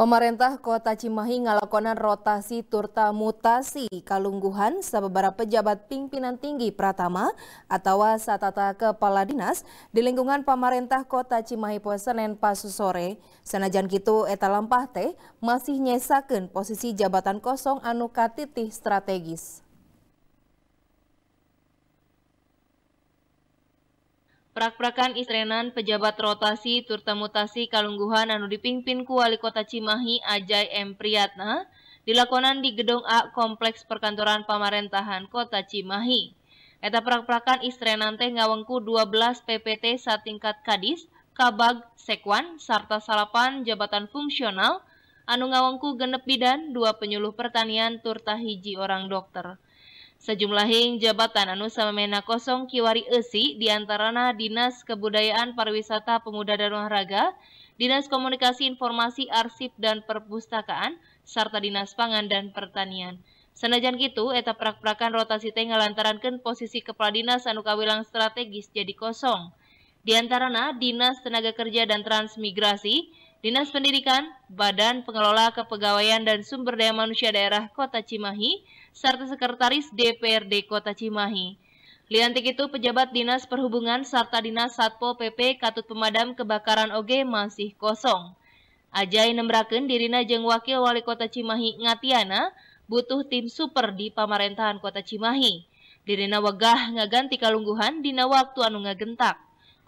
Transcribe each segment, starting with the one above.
Pemerintah Kota Cimahi ngalakonan rotasi turta mutasi kalungguhan sebeberapa pejabat pimpinan tinggi Pratama atau satata kepala dinas di lingkungan pemerintah Kota Cimahi po Senin pasu sore. Senajan gitu etalampah teh masih nyesakeun posisi jabatan kosong anu katitih strategis. Prak-prakan istrenan pejabat rotasi turta mutasi Kalungguhan anu dipimpin ku wali kota Cimahi Ajay M. Priyatna dilakonan di Gedung A Kompleks Perkantoran Pamarentahan Kota Cimahi. Eta prak-prakan istrenan teh ngawengku 12 PPT satingkat kadis, kabag, sekwan, serta salapan jabatan fungsional, anu ngawengku genep bidan, dua penyuluh pertanian, turta hiji orang dokter. Sejumlahing jabatan anu samemena kosong kiwari esi diantarana Dinas Kebudayaan Pariwisata Pemuda dan Olahraga, Dinas Komunikasi Informasi Arsip dan Perpustakaan, serta Dinas Pangan dan Pertanian. Senajan gitu, eta prak-prakan rotasi teh kan posisi kepala dinas anu kawilang strategis jadi kosong. Di Dinas Tenaga Kerja dan Transmigrasi, Dinas Pendidikan, Badan Pengelola Kepegawaian dan Sumber Daya Manusia Daerah Kota Cimahi, serta Sekretaris DPRD Kota Cimahi. Liantik itu pejabat Dinas Perhubungan serta Dinas Satpol PP Katut Pemadam Kebakaran OG masih kosong. Ajai nembraken dirina jeng wakil wali kota Cimahi Ngatiana butuh tim super di pemerintahan kota Cimahi. Dirina wegah ngaganti kalungguhan dina waktu anu ngagentak.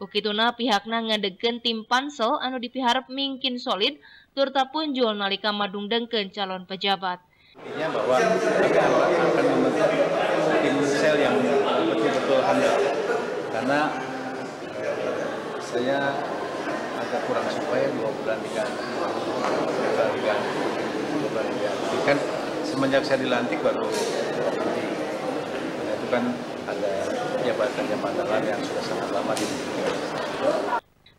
Kukituna pihakna ngadegen tim pansel anu dipiharap mingkin solid, turta pun jual nalika madung dengken calon pejabat. Intinya bahwa mereka akan membentuk tim sel yang betul-betul handal. Karena eh, saya agak kurang supaya dua bulan diganti, dua bulan diganti, dua bulan diganti. Kan semenjak saya dilantik baru ya, itu kan melibatkannya Pandalan yang sudah sangat lama di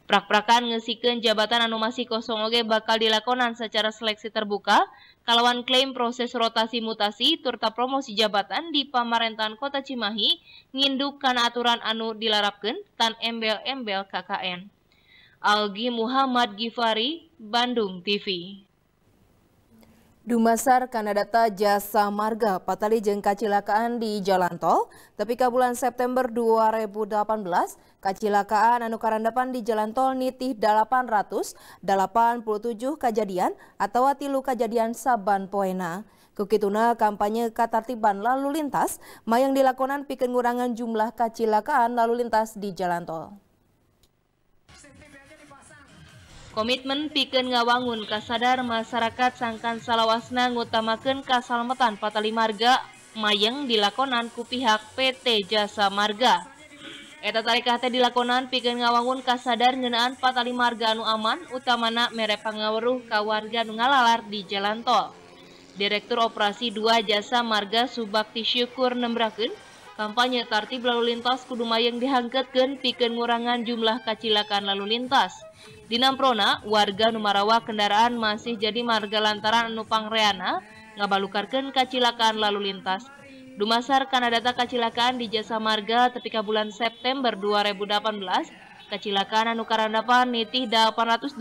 Prak-prakan ngesikan jabatan anu masih kosong oge bakal dilakonan secara seleksi terbuka kalawan klaim proses rotasi mutasi turta promosi jabatan di pemerintahan Kota Cimahi ngindukkan aturan anu dilarapkan tan embel-embel KKN. Algi Muhammad Gifari, Bandung TV. Dumasar Kanadata Jasa Marga patali jeng kacilakaan di jalan tol Tapi ke bulan September 2018 kacilakaan anu karandapan di jalan tol nitih 887 kejadian atau tilu kejadian saban poena Kukituna kampanye katartiban lalu lintas mayang dilakonan pikeun ngurangan jumlah kacilakaan lalu lintas di jalan tol. Komitmen pikeun ngawangun kasadar masyarakat sangkan salawasna ngutamakeun kasalmetan patali marga mayeng dilakonan ku pihak PT Jasa Marga. Eta tarikah teh dilakonan pikeun ngawangun kasadar ngeunaan patali marga anu aman utamana mere pangaweruh ka warga nu ngalalar di jalan tol. Direktur Operasi 2 Jasa Marga Subakti Syukur nembrakeun kampanye tartib lalu lintas kudu mayang dihangketkeun pikeun ngurangan jumlah kacilakan lalu lintas. Di Namprona, warga Numarawa kendaraan masih jadi marga lantaran reana Reana ngabalukarkan kacilakaan lalu lintas. Dumasar karena data kacilakaan di jasa marga ketika bulan September 2018, kacilakaan anu karandapan nitih 887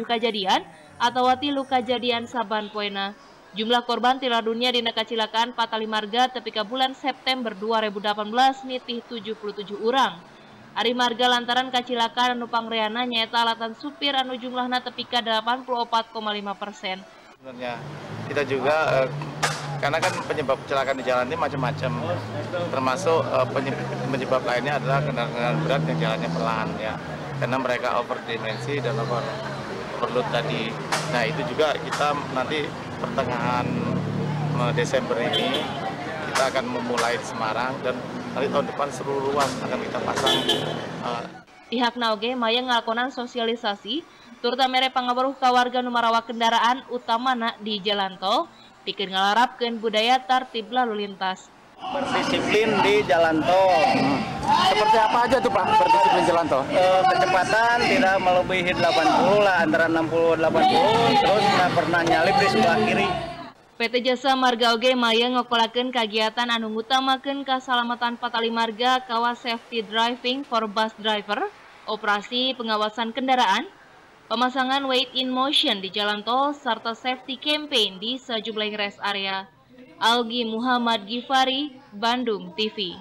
kejadian atau wati luka jadian saban poena. Jumlah korban tilar dunia di kacilakaan patali marga ketika bulan September 2018 nitih 77 orang. Ari marga lantaran kacilakan anu pangreana nyaeta alatan supir anu jumlahna tepika 84,5 persen. Sebenarnya kita juga eh, karena kan penyebab kecelakaan di jalan ini macam-macam, termasuk eh, penyebab, penyebab lainnya adalah kendaraan berat yang jalannya pelan ya, karena mereka over dimensi dan over overload tadi. Nah itu juga kita nanti pertengahan eh, Desember ini kita akan memulai di Semarang dan nanti tahun depan seluruh ruas akan kita pasang. Uh. Pihak Naoge maya ngelakonan sosialisasi, turta mere pangabaruh ke warga numarawa kendaraan utamana di jalan tol, pikir ngelarapkan budaya tertib lalu lintas. Berdisiplin di jalan tol. Hmm. Seperti apa aja tuh Pak berdisiplin jalan tol? E, eh, kecepatan tidak melebihi 80 lah, antara 60 80, terus tidak pernah nyalip di sebelah kiri. PT Jasa Marga Oge Maya ngokolakan kegiatan anu ngutamakan kesalamatan patali marga kawas safety driving for bus driver, operasi pengawasan kendaraan, pemasangan weight in motion di jalan tol, serta safety campaign di sejumlah rest area. Algi Muhammad Gifari, Bandung TV.